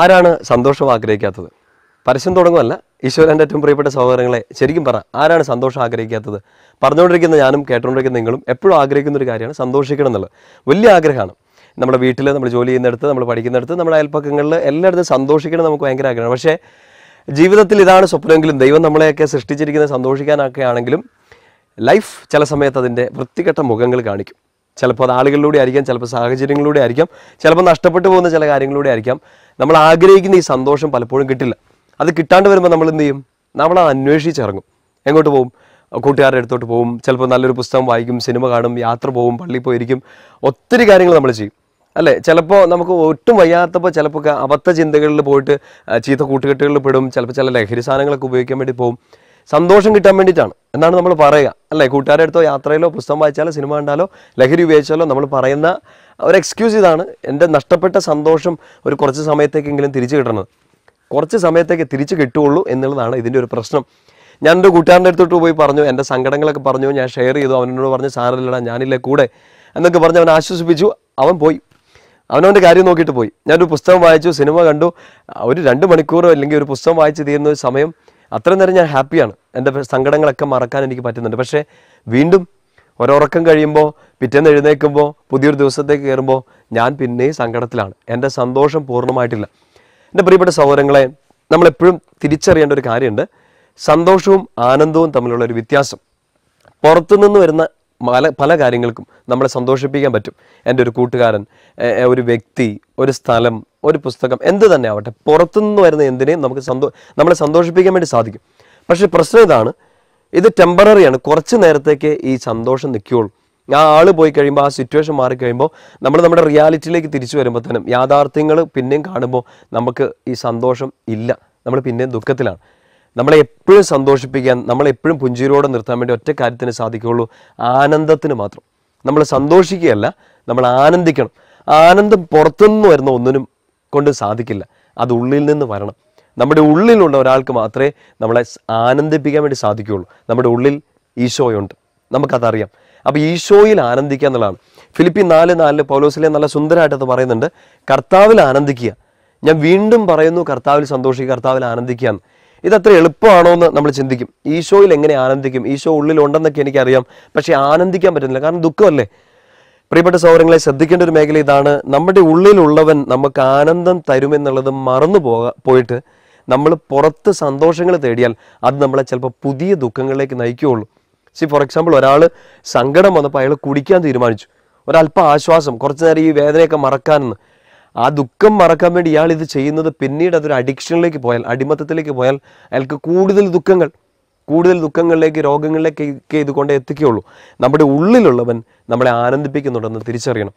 ആരാണ് സന്തോഷം ആഗ്രഹിക്കാത്തത് പരസ്യം തുടങ്ങുമല്ല ഈശ്വരൻ്റെ ഏറ്റവും പ്രിയപ്പെട്ട സഹോദരങ്ങളെ ശരിക്കും പറ ആരാണ് സന്തോഷം ആഗ്രഹിക്കാത്തത് പറഞ്ഞുകൊണ്ടിരിക്കുന്ന ഞാനും കേട്ടുകൊണ്ടിരിക്കുന്ന നിങ്ങളും എപ്പോഴും ആഗ്രഹിക്കുന്ന ഒരു കാര്യമാണ് സന്തോഷിക്കണം എന്നുള്ളത് വലിയ ആഗ്രഹമാണ് നമ്മുടെ വീട്ടിൽ നമ്മൾ ജോലി ചെയ്യുന്നിടത്ത് നമ്മൾ പഠിക്കുന്നിടത്ത് നമ്മുടെ അയൽപ്പക്കങ്ങളിൽ എല്ലായിടത്തും സന്തോഷിക്കണം നമുക്ക് ഭയങ്കര ആഗ്രഹമാണ് പക്ഷേ ജീവിതത്തിൽ ഇതാണ് സ്വപ്നമെങ്കിലും ദൈവം നമ്മളെയൊക്കെ സൃഷ്ടിച്ചിരിക്കുന്നത് സന്തോഷിക്കാനൊക്കെ ആണെങ്കിലും ലൈഫ് ചില സമയത്ത് അതിൻ്റെ വൃത്തികെട്ട മുഖങ്ങൾ കാണിക്കും ചിലപ്പോൾ അത് ആളുകളിലൂടെ ആയിരിക്കാം ചിലപ്പോൾ സാഹചര്യങ്ങളിലൂടെ ആയിരിക്കാം ചിലപ്പോൾ നഷ്ടപ്പെട്ടു പോകുന്ന ചില കാര്യങ്ങളിലൂടെ ആയിരിക്കാം നമ്മൾ ആഗ്രഹിക്കുന്ന ഈ സന്തോഷം പലപ്പോഴും കിട്ടില്ല അത് കിട്ടാണ്ട് വരുമ്പോൾ നമ്മൾ എന്ത് ചെയ്യും നമ്മൾ അത് അന്വേഷിച്ചിറങ്ങും എങ്ങോട്ട് പോകും കൂട്ടുകാരുടെ അടുത്തോട്ട് പോകും ചിലപ്പോൾ നല്ലൊരു പുസ്തകം വായിക്കും സിനിമ കാണും യാത്ര പോകും പള്ളിയിൽ പോയിരിക്കും ഒത്തിരി കാര്യങ്ങൾ നമ്മൾ ചെയ്യും അല്ലേ ചിലപ്പോൾ നമുക്ക് ഒട്ടും വയ്യാത്തപ്പോൾ ചിലപ്പോൾ അബദ്ധ ചിന്തകളിൽ പോയിട്ട് ചീത്ത കൂട്ടുകെട്ടുകളിൽ പെടും ചിലപ്പോൾ ചില ലഹരി സാധനങ്ങളൊക്കെ ഉപയോഗിക്കാൻ വേണ്ടി പോകും സന്തോഷം കിട്ടാൻ വേണ്ടിയിട്ടാണ് എന്നാണ് നമ്മൾ പറയുക അല്ലേ കൂട്ടുകാരുടെ അടുത്തോ യാത്രയിലോ പുസ്തകം വായിച്ചാലോ സിനിമ കണ്ടാലോ ലഹരി ഉപയോഗിച്ചാലോ നമ്മൾ പറയുന്ന ഒരു എക്സ്ക്യൂസ് ഇതാണ് എൻ്റെ നഷ്ടപ്പെട്ട സന്തോഷം ഒരു കുറച്ച് സമയത്തേക്കെങ്കിലും തിരിച്ചു കിട്ടണത് കുറച്ച് സമയത്തേക്ക് തിരിച്ചു കിട്ടുകയുള്ളൂ എന്നുള്ളതാണ് ഇതിൻ്റെ ഒരു പ്രശ്നം ഞാൻ എൻ്റെ കൂട്ടുകാരൻ്റെ അടുത്തോട്ട് പോയി പറഞ്ഞു എൻ്റെ സങ്കടങ്ങളൊക്കെ പറഞ്ഞു ഞാൻ ഷെയർ ചെയ്തു അവനോട് പറഞ്ഞു സാറല്ലടാ ഞാനില്ലേ കൂടെ എന്നൊക്കെ പറഞ്ഞ് അവൻ ആശ്വസിപ്പിച്ചു അവൻ പോയി അവനവൻ്റെ കാര്യം നോക്കിയിട്ട് പോയി ഞാനൊരു പുസ്തകം വായിച്ചു സിനിമ കണ്ടു ഒരു രണ്ട് മണിക്കൂറോ അല്ലെങ്കിൽ ഒരു പുസ്തകം വായിച്ച് തീരുന്ന സമയം അത്രയും നേരം ഞാൻ ഹാപ്പിയാണ് എൻ്റെ സങ്കടങ്ങളൊക്കെ മറക്കാൻ എനിക്ക് പറ്റുന്നുണ്ട് പക്ഷേ വീണ്ടും ഒരുറക്കം കഴിയുമ്പോൾ പിറ്റേന്ന് എഴുന്നേൽക്കുമ്പോൾ പുതിയൊരു ദിവസത്തേക്ക് കയറുമ്പോൾ ഞാൻ പിന്നെയും സങ്കടത്തിലാണ് എൻ്റെ സന്തോഷം പൂർണ്ണമായിട്ടില്ല എൻ്റെ പ്രിയപ്പെട്ട സഹോദരങ്ങളെ നമ്മളെപ്പോഴും തിരിച്ചറിയേണ്ട ഒരു കാര്യമുണ്ട് സന്തോഷവും ആനന്ദവും തമ്മിലുള്ള ഒരു വ്യത്യാസം പുറത്തുനിന്ന് വരുന്ന പല പല കാര്യങ്ങൾക്കും നമ്മളെ സന്തോഷിപ്പിക്കാൻ പറ്റും എൻ്റെ ഒരു കൂട്ടുകാരൻ ഒരു വ്യക്തി ഒരു സ്ഥലം ഒരു പുസ്തകം എന്ത് തന്നെ ആവട്ടെ പുറത്തുനിന്ന് വരുന്ന എന്തിനേയും നമുക്ക് സന്തോ നമ്മളെ സന്തോഷിപ്പിക്കാൻ വേണ്ടി സാധിക്കും പക്ഷേ പ്രശ്നം ഇതാണ് ഇത് ടെമ്പററിയാണ് കുറച്ച് നേരത്തേക്ക് ഈ സന്തോഷം നിൽക്കുകയുള്ളൂ ആ ആൾ പോയി കഴിയുമ്പോൾ ആ സിറ്റുവേഷൻ മാറി കഴിയുമ്പോൾ നമ്മൾ നമ്മുടെ റിയാലിറ്റിയിലേക്ക് തിരിച്ചു വരുമ്പോൾ തന്നെ യാഥാർത്ഥ്യങ്ങൾ പിന്നെയും കാണുമ്പോൾ നമുക്ക് ഈ സന്തോഷം ഇല്ല നമ്മൾ പിന്നെയും ദുഃഖത്തിലാണ് നമ്മളെ എപ്പോഴും സന്തോഷിപ്പിക്കാൻ നമ്മളെപ്പോഴും പുഞ്ചിരിയോടെ നിർത്താൻ വേണ്ടി ഒറ്റ കാര്യത്തിന് സാധിക്കുകയുള്ളൂ ആനന്ദത്തിന് മാത്രം നമ്മൾ സന്തോഷിക്കുകയല്ല നമ്മൾ ആനന്ദിക്കണം ആനന്ദം പുറത്തുനിന്ന് വരുന്ന ഒന്നിനും കൊണ്ട് സാധിക്കില്ല അത് ഉള്ളിൽ നിന്ന് വരണം നമ്മുടെ ഉള്ളിലുള്ള ഒരാൾക്ക് മാത്രമേ നമ്മളെ ആനന്ദിപ്പിക്കാൻ വേണ്ടി സാധിക്കുകയുള്ളൂ നമ്മുടെ ഉള്ളിൽ ഈശോയുണ്ട് നമുക്കതറിയാം അപ്പോൾ ഈശോയിൽ ആനന്ദിക്കുക എന്നുള്ളതാണ് ഫിലിപ്പി നാല് നാലിൽ പൗലോസിലെ നല്ല സുന്ദരമായിട്ട് അത് പറയുന്നുണ്ട് കർത്താവിൽ ആനന്ദിക്കുക ഞാൻ വീണ്ടും പറയുന്നു കർത്താവിൽ സന്തോഷിക്കുക കർത്താവിൽ ആനന്ദിക്കുക എന്ന് ഇതത്ര എളുപ്പമാണോ എന്ന് നമ്മൾ ചിന്തിക്കും ഈശോയിൽ എങ്ങനെ ആനന്ദിക്കും ഈശോ ഉള്ളിലുണ്ടെന്നൊക്കെ എനിക്കറിയാം പക്ഷേ ആനന്ദിക്കാൻ പറ്റുന്നില്ല കാരണം ദുഃഖമല്ലേ പ്രിയപ്പെട്ട സൗകര്യങ്ങളെ ശ്രദ്ധിക്കേണ്ട ഒരു മേഖല ഇതാണ് നമ്മുടെ ഉള്ളിലുള്ളവൻ നമുക്ക് ആനന്ദം തരുമെന്നുള്ളത് മറന്നു പോകാ പോയിട്ട് നമ്മൾ പുറത്ത് സന്തോഷങ്ങൾ തേടിയാൽ അത് നമ്മളെ ചിലപ്പോൾ പുതിയ ദുഃഖങ്ങളിലേക്ക് നയിക്കുകയുള്ളൂ സി ഫോർ എക്സാമ്പിൾ ഒരാൾ സങ്കടം വന്നപ്പോൾ അയാൾ കുടിക്കാൻ തീരുമാനിച്ചു ഒരല്പ ആശ്വാസം കുറച്ച് നേരം ഈ വേദനയൊക്കെ മറക്കാനെന്ന് ആ ദുഃഖം മറക്കാൻ വേണ്ടി ഇയാൾ ഇത് ചെയ്യുന്നത് പിന്നീട് അതൊരു അഡിക്ഷനിലേക്ക് പോയാൽ അടിമത്തത്തിലേക്ക് പോയാൽ അയാൾക്ക് കൂടുതൽ ദുഃഖങ്ങൾ കൂടുതൽ ദുഃഖങ്ങളിലേക്ക് രോഗങ്ങളിലേക്ക് ഇതുകൊണ്ട് എത്തിക്കുകയുള്ളൂ നമ്മുടെ ഉള്ളിലുള്ളവൻ നമ്മളെ ആനന്ദിപ്പിക്കുന്നുണ്ടെന്ന് തിരിച്ചറിയണം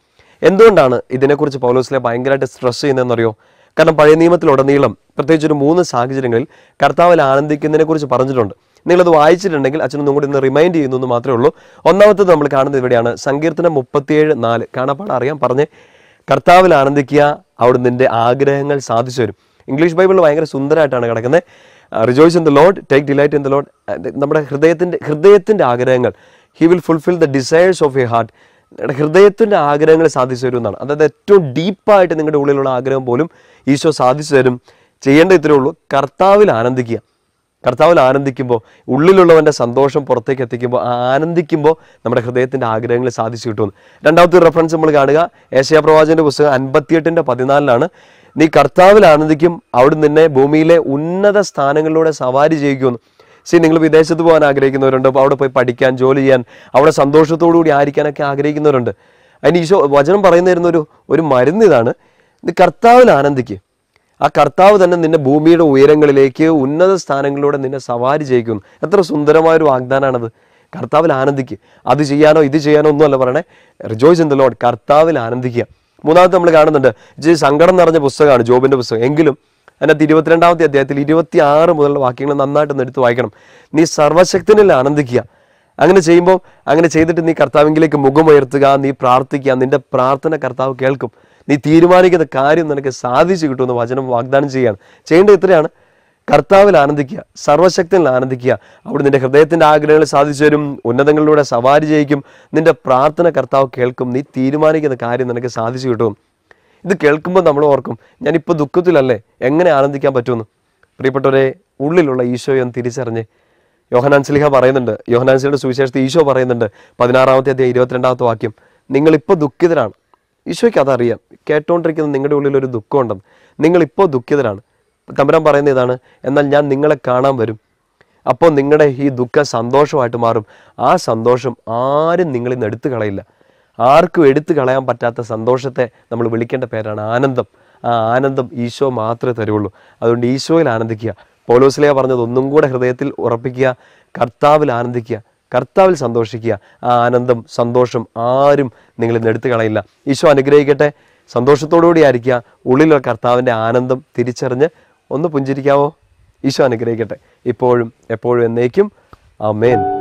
എന്തുകൊണ്ടാണ് ഇതിനെക്കുറിച്ച് പൗലോസിലെ ഭയങ്കരമായിട്ട് സ്ട്രെസ് ചെയ്യുന്നതെന്നറിയോ കാരണം പഴയ നിയമത്തിലുടനീളം പ്രത്യേകിച്ച് ഒരു മൂന്ന് സാഹചര്യങ്ങളിൽ കർത്താവിൽ ആനന്ദിക്കുന്നതിനെക്കുറിച്ച് പറഞ്ഞിട്ടുണ്ട് നിങ്ങളത് വായിച്ചിട്ടുണ്ടെങ്കിൽ അച്ഛനും കൂടി ഇന്ന് റിമൈൻഡ് ചെയ്യുന്നു എന്ന് മാത്രമേ ഉള്ളൂ ഒന്നാമത്തത് നമ്മൾ കാണുന്നത് ഇവിടെയാണ് സങ്കീർത്തനം മുപ്പത്തിയേഴ് നാല് കാണാപ്പാട് അറിയാം പറഞ്ഞ് കർത്താവിൽ ആനന്ദിക്കുക അവിടെ നിന്റെ ആഗ്രഹങ്ങൾ സാധിച്ചു വരും ഇംഗ്ലീഷ് ബൈബിളിൽ ഭയങ്കര സുന്ദരമായിട്ടാണ് കിടക്കുന്നത് rejoice in the Lord take delight in the Lord നമ്മുടെ ഹൃദയത്തിൻ്റെ ഹൃദയത്തിൻ്റെ ആഗ്രഹങ്ങൾ he will fulfil the desires of a heart നിങ്ങളുടെ ഹൃദയത്തിൻ്റെ ആഗ്രഹങ്ങൾ സാധിച്ചു തരും എന്നാണ് അതായത് ഏറ്റവും ഡീപ്പായിട്ട് നിങ്ങളുടെ ഉള്ളിലുള്ള ആഗ്രഹം പോലും ഈശോ സാധിച്ചു തരും ചെയ്യേണ്ട ഇത്രേ ഉള്ളൂ കർത്താവിൽ ആനന്ദിക്കുക കർത്താവിൽ ആനന്ദിക്കുമ്പോൾ ഉള്ളിലുള്ളവൻ്റെ സന്തോഷം പുറത്തേക്ക് എത്തിക്കുമ്പോൾ ആനന്ദിക്കുമ്പോൾ നമ്മുടെ ഹൃദയത്തിൻ്റെ ആഗ്രഹങ്ങൾ സാധിച്ചു കിട്ടുമെന്ന് രണ്ടാമത്തെ റെഫറൻസ് നമ്മൾ കാണുക ഏഷ്യാ പ്രവാചൻ്റെ പുസ്തകം അൻപത്തിയെട്ടിൻ്റെ പതിനാലിലാണ് നീ കർത്താവിൽ ആനന്ദിക്കും അവിടെ നിന്നെ ഭൂമിയിലെ ഉന്നത സ്ഥാനങ്ങളിലൂടെ സവാരി ചെയ്യിക്കുമെന്ന് സി നിങ്ങൾ വിദേശത്ത് പോകാൻ ആഗ്രഹിക്കുന്നവരുണ്ട് അവിടെ പോയി പഠിക്കാൻ ജോലി ചെയ്യാൻ അവിടെ സന്തോഷത്തോടു കൂടി ആയിരിക്കാനൊക്കെ ആഗ്രഹിക്കുന്നവരുണ്ട് അതിന് ഈശോ വചനം പറയുന്ന ഒരു ഒരു മരുന്ന് ഇതാണ് നീ കർത്താവിൽ ആനന്ദിക്കുക ആ കർത്താവ് തന്നെ നിന്നെ ഭൂമിയുടെ ഉയരങ്ങളിലേക്ക് ഉന്നത സ്ഥാനങ്ങളിലൂടെ നിന്നെ സവാരി ചെയ്യിക്കുന്നു എത്ര സുന്ദരമായൊരു വാഗ്ദാനാണത് കർത്താവിൽ ആനന്ദിക്കുക അത് ചെയ്യാനോ ഇത് ചെയ്യാനോ ഒന്നുമല്ല പറയണേ റിജോയ്സ് ഇൻ ദ ലോഡ് കർത്താവിൽ ആനന്ദിക്കുക മൂന്നാമത്തെ നമ്മൾ കാണുന്നുണ്ട് ഇത് സങ്കടം നിറഞ്ഞ പുസ്തകമാണ് ജോബിന്റെ പുസ്തകം എങ്കിലും അതിനകത്ത് ഇരുപത്തിരണ്ടാമത്തെ അധ്യായത്തിൽ ഇരുപത്തി ആറ് മുതലുള്ള വാക്യങ്ങൾ ഒന്ന് എടുത്ത് വായിക്കണം നീ സർവശക്തനിൽ ആനന്ദിക്കുക അങ്ങനെ ചെയ്യുമ്പോൾ അങ്ങനെ ചെയ്തിട്ട് നീ കർത്താവിങ്കിലേക്ക് മുഖമുയർത്തുക നീ പ്രാർത്ഥിക്കുക നിന്റെ പ്രാർത്ഥന കർത്താവ് കേൾക്കും നീ തീരുമാനിക്കുന്ന കാര്യം നിനക്ക് സാധിച്ചു കിട്ടുമെന്ന് വചനം വാഗ്ദാനം ചെയ്യുകയാണ് ചെയ്യേണ്ടത് ഇത്രയാണ് കർത്താവിൽ ആനന്ദിക്കുക സർവശക്തിയിൽ ആനന്ദിക്കുക അവിടെ നിന്റെ ഹൃദയത്തിന്റെ ആഗ്രഹങ്ങൾ സാധിച്ചു വരും ഉന്നതങ്ങളിലൂടെ സവാരി ചെയ്യിക്കും നിന്റെ പ്രാർത്ഥന കർത്താവ് കേൾക്കും നീ തീരുമാനിക്കുന്ന കാര്യം നിനക്ക് സാധിച്ചു കിട്ടും ഇത് കേൾക്കുമ്പോൾ നമ്മൾ ഓർക്കും ഞാനിപ്പോൾ ദുഃഖത്തിലല്ലേ എങ്ങനെ ആനന്ദിക്കാൻ പറ്റുമെന്ന് പ്രിയപ്പെട്ടവരെ ഉള്ളിലുള്ള ഈശോയെ ഒന്ന് തിരിച്ചറിഞ്ഞ് യോഹനാൻ സ്ലിഹ പറയുന്നുണ്ട് യോഹനാൻ സ്ലിയുടെ സുവിശേഷത്തിൽ ഈശോ പറയുന്നുണ്ട് പതിനാറാമത്തെ അധ്യയം ഇരുപത്തിരണ്ടാമത്തെ വാക്യം നിങ്ങളിപ്പോൾ ദുഃഖിതരാണ് ഈശോയ്ക്ക് അതറിയാം കേട്ടോണ്ടിരിക്കുന്ന നിങ്ങളുടെ ഉള്ളിൽ ഒരു ദുഃഖമുണ്ടെന്ന് നിങ്ങളിപ്പോൾ ദുഃഖിതരാണ് തമ്പുരാൻ പറയുന്ന ഇതാണ് എന്നാൽ ഞാൻ നിങ്ങളെ കാണാൻ വരും അപ്പോൾ നിങ്ങളുടെ ഈ ദുഃഖം സന്തോഷമായിട്ട് മാറും ആ സന്തോഷം ആരും നിങ്ങളിൽ നിന്ന് എടുത്തു കളയില്ല ആർക്കും എടുത്തു കളയാൻ പറ്റാത്ത സന്തോഷത്തെ നമ്മൾ വിളിക്കേണ്ട പേരാണ് ആനന്ദം ആ ആനന്ദം ഈശോ മാത്രമേ തരുള്ളൂ അതുകൊണ്ട് ഈശോയിൽ ആനന്ദിക്കുക പോലോസിലേ പറഞ്ഞത് ഒന്നും കൂടെ ഹൃദയത്തിൽ ഉറപ്പിക്കുക കർത്താവിൽ ആനന്ദിക്കുക കർത്താവിൽ സന്തോഷിക്കുക ആ ആനന്ദം സന്തോഷം ആരും നിങ്ങളിൽ നിന്ന് എടുത്തു കളയില്ല ഈശോ അനുഗ്രഹിക്കട്ടെ സന്തോഷത്തോടുകൂടി ആയിരിക്കുക ഉള്ളിലുള്ള കർത്താവിൻ്റെ ആനന്ദം തിരിച്ചറിഞ്ഞ് ഒന്ന് പുഞ്ചിരിക്കാവോ ഈശോ അനുഗ്രഹിക്കട്ടെ ഇപ്പോഴും എപ്പോഴും എന്നേക്കും ആ